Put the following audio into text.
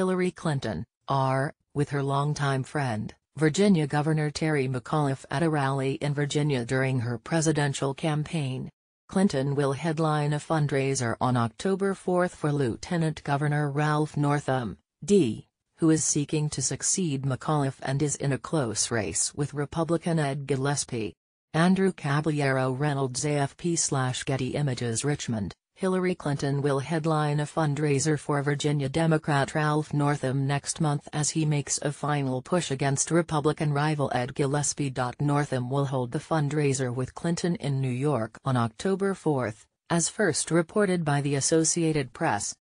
Hillary Clinton, R with her longtime friend, Virginia Governor Terry McAuliffe at a rally in Virginia during her presidential campaign. Clinton will headline a fundraiser on October 4 for Lieutenant Governor Ralph Northam, D., who is seeking to succeed McAuliffe and is in a close race with Republican Ed Gillespie. Andrew Caballero Reynolds AFP Getty Images Richmond, Hillary Clinton will headline a fundraiser for Virginia Democrat Ralph Northam next month as he makes a final push against Republican rival Ed Gillespie. Northam will hold the fundraiser with Clinton in New York on October 4, as first reported by the Associated Press.